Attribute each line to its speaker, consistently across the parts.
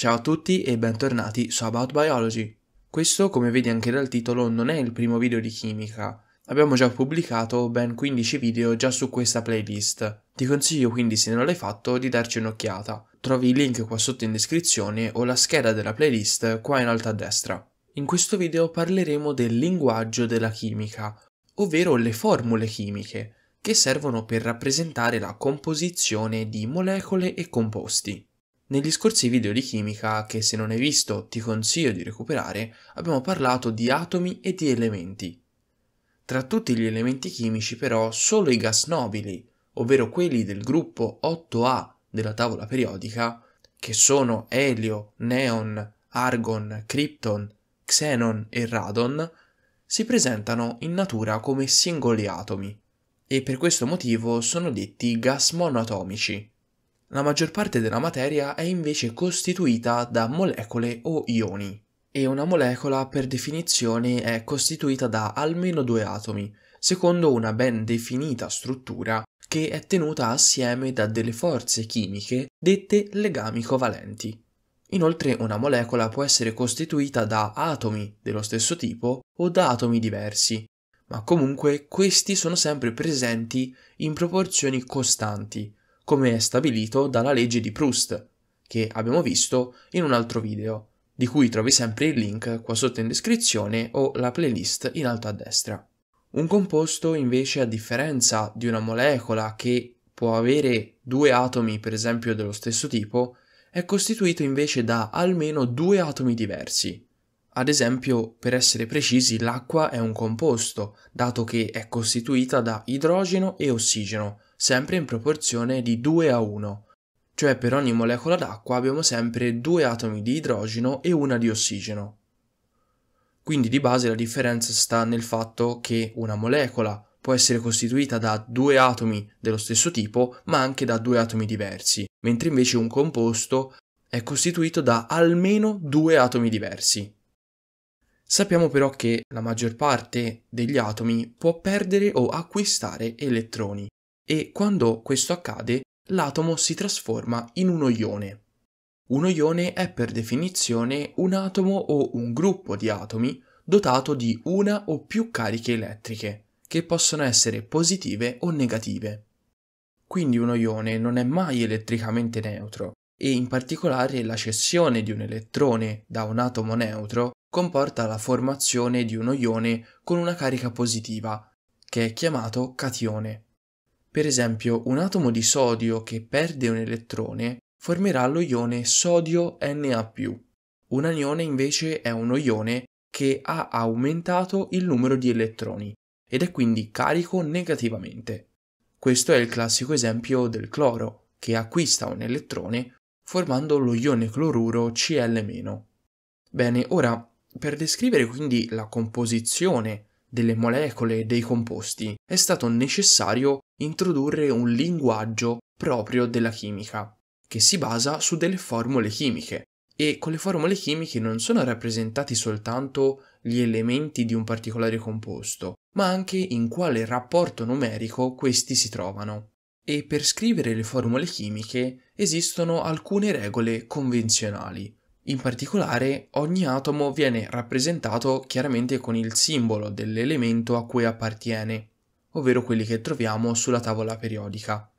Speaker 1: Ciao a tutti e bentornati su About Biology. Questo, come vedi anche dal titolo, non è il primo video di chimica. Abbiamo già pubblicato ben 15 video già su questa playlist. Ti consiglio quindi, se non l'hai fatto, di darci un'occhiata. Trovi il link qua sotto in descrizione o la scheda della playlist qua in alto a destra. In questo video parleremo del linguaggio della chimica, ovvero le formule chimiche, che servono per rappresentare la composizione di molecole e composti. Negli scorsi video di chimica, che se non hai visto ti consiglio di recuperare, abbiamo parlato di atomi e di elementi. Tra tutti gli elementi chimici però solo i gas nobili, ovvero quelli del gruppo 8A della tavola periodica, che sono elio, neon, argon, krypton, xenon e radon, si presentano in natura come singoli atomi e per questo motivo sono detti gas monoatomici. La maggior parte della materia è invece costituita da molecole o ioni. E una molecola per definizione è costituita da almeno due atomi, secondo una ben definita struttura che è tenuta assieme da delle forze chimiche dette legami covalenti. Inoltre una molecola può essere costituita da atomi dello stesso tipo o da atomi diversi, ma comunque questi sono sempre presenti in proporzioni costanti, come è stabilito dalla legge di Proust, che abbiamo visto in un altro video, di cui trovi sempre il link qua sotto in descrizione o la playlist in alto a destra. Un composto invece a differenza di una molecola che può avere due atomi per esempio dello stesso tipo, è costituito invece da almeno due atomi diversi. Ad esempio, per essere precisi, l'acqua è un composto, dato che è costituita da idrogeno e ossigeno, sempre in proporzione di 2 a 1, cioè per ogni molecola d'acqua abbiamo sempre due atomi di idrogeno e una di ossigeno. Quindi di base la differenza sta nel fatto che una molecola può essere costituita da due atomi dello stesso tipo, ma anche da due atomi diversi, mentre invece un composto è costituito da almeno due atomi diversi. Sappiamo però che la maggior parte degli atomi può perdere o acquistare elettroni, e quando questo accade l'atomo si trasforma in uno ione. Uno ione è per definizione un atomo o un gruppo di atomi dotato di una o più cariche elettriche, che possono essere positive o negative. Quindi uno ione non è mai elettricamente neutro e in particolare la cessione di un elettrone da un atomo neutro comporta la formazione di uno ione con una carica positiva, che è chiamato catione. Per esempio, un atomo di sodio che perde un elettrone formerà lo ione sodio Na+. Un anione invece è uno ione che ha aumentato il numero di elettroni ed è quindi carico negativamente. Questo è il classico esempio del cloro, che acquista un elettrone formando lo ione cloruro Cl-. Bene, ora, per descrivere quindi la composizione delle molecole, e dei composti, è stato necessario introdurre un linguaggio proprio della chimica, che si basa su delle formule chimiche. E con le formule chimiche non sono rappresentati soltanto gli elementi di un particolare composto, ma anche in quale rapporto numerico questi si trovano. E per scrivere le formule chimiche esistono alcune regole convenzionali, in particolare, ogni atomo viene rappresentato chiaramente con il simbolo dell'elemento a cui appartiene, ovvero quelli che troviamo sulla tavola periodica.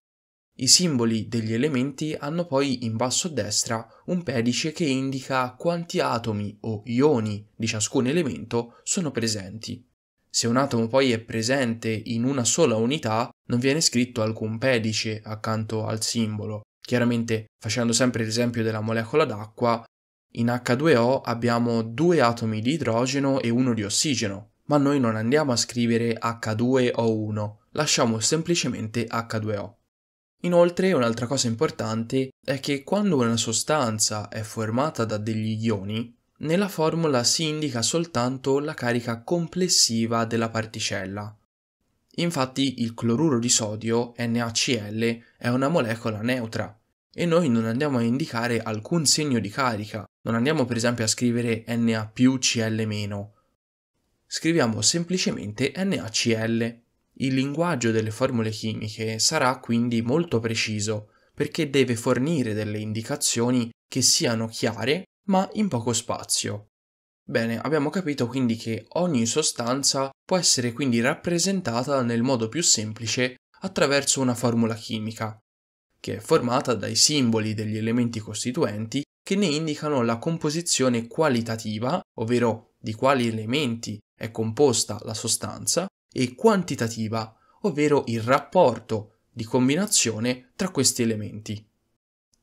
Speaker 1: I simboli degli elementi hanno poi in basso a destra un pedice che indica quanti atomi o ioni di ciascun elemento sono presenti. Se un atomo poi è presente in una sola unità, non viene scritto alcun pedice accanto al simbolo. Chiaramente, facendo sempre l'esempio della molecola d'acqua, in H2O abbiamo due atomi di idrogeno e uno di ossigeno, ma noi non andiamo a scrivere H2O1, lasciamo semplicemente H2O. Inoltre un'altra cosa importante è che quando una sostanza è formata da degli ioni, nella formula si indica soltanto la carica complessiva della particella. Infatti il cloruro di sodio NaCl è una molecola neutra e noi non andiamo a indicare alcun segno di carica, non andiamo per esempio a scrivere Na più Cl-, scriviamo semplicemente NaCl. Il linguaggio delle formule chimiche sarà quindi molto preciso, perché deve fornire delle indicazioni che siano chiare ma in poco spazio. Bene, abbiamo capito quindi che ogni sostanza può essere quindi rappresentata nel modo più semplice attraverso una formula chimica, che è formata dai simboli degli elementi costituenti che ne indicano la composizione qualitativa, ovvero di quali elementi è composta la sostanza, e quantitativa, ovvero il rapporto di combinazione tra questi elementi.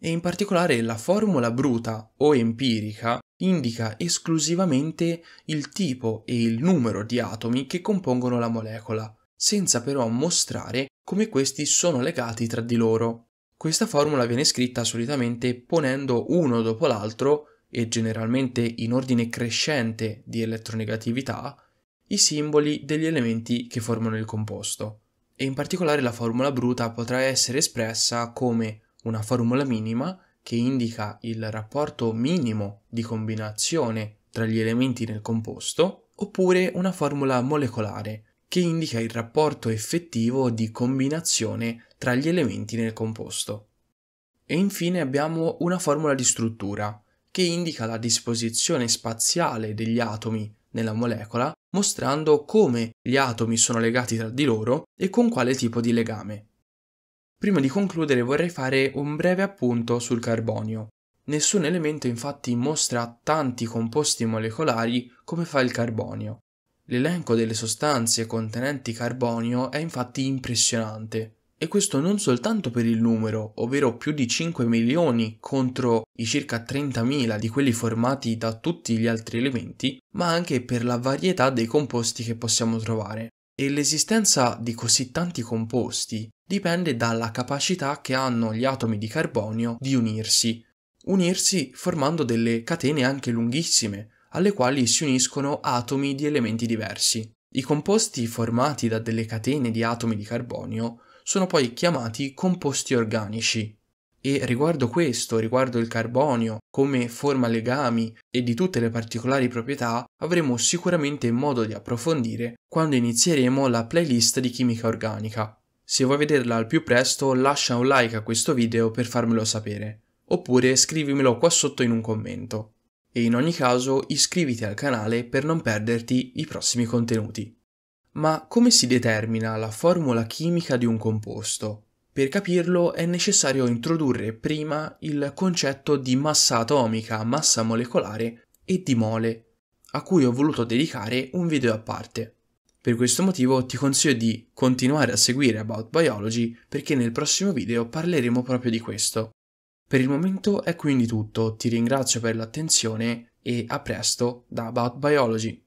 Speaker 1: E in particolare la formula bruta o empirica indica esclusivamente il tipo e il numero di atomi che compongono la molecola, senza però mostrare come questi sono legati tra di loro. Questa formula viene scritta solitamente ponendo uno dopo l'altro, e generalmente in ordine crescente di elettronegatività, i simboli degli elementi che formano il composto. E in particolare la formula bruta potrà essere espressa come una formula minima che indica il rapporto minimo di combinazione tra gli elementi nel composto, oppure una formula molecolare che indica il rapporto effettivo di combinazione tra gli elementi nel composto. E infine abbiamo una formula di struttura, che indica la disposizione spaziale degli atomi nella molecola, mostrando come gli atomi sono legati tra di loro e con quale tipo di legame. Prima di concludere vorrei fare un breve appunto sul carbonio. Nessun elemento infatti mostra tanti composti molecolari come fa il carbonio, L'elenco delle sostanze contenenti carbonio è infatti impressionante, e questo non soltanto per il numero, ovvero più di 5 milioni contro i circa 30.000 di quelli formati da tutti gli altri elementi, ma anche per la varietà dei composti che possiamo trovare. E l'esistenza di così tanti composti dipende dalla capacità che hanno gli atomi di carbonio di unirsi, unirsi formando delle catene anche lunghissime, alle quali si uniscono atomi di elementi diversi. I composti formati da delle catene di atomi di carbonio sono poi chiamati composti organici. E riguardo questo, riguardo il carbonio, come forma legami e di tutte le particolari proprietà, avremo sicuramente modo di approfondire quando inizieremo la playlist di chimica organica. Se vuoi vederla al più presto, lascia un like a questo video per farmelo sapere, oppure scrivimelo qua sotto in un commento e in ogni caso iscriviti al canale per non perderti i prossimi contenuti. Ma come si determina la formula chimica di un composto? Per capirlo è necessario introdurre prima il concetto di massa atomica, massa molecolare e di mole, a cui ho voluto dedicare un video a parte. Per questo motivo ti consiglio di continuare a seguire About Biology perché nel prossimo video parleremo proprio di questo. Per il momento è quindi tutto, ti ringrazio per l'attenzione e a presto da About Biology.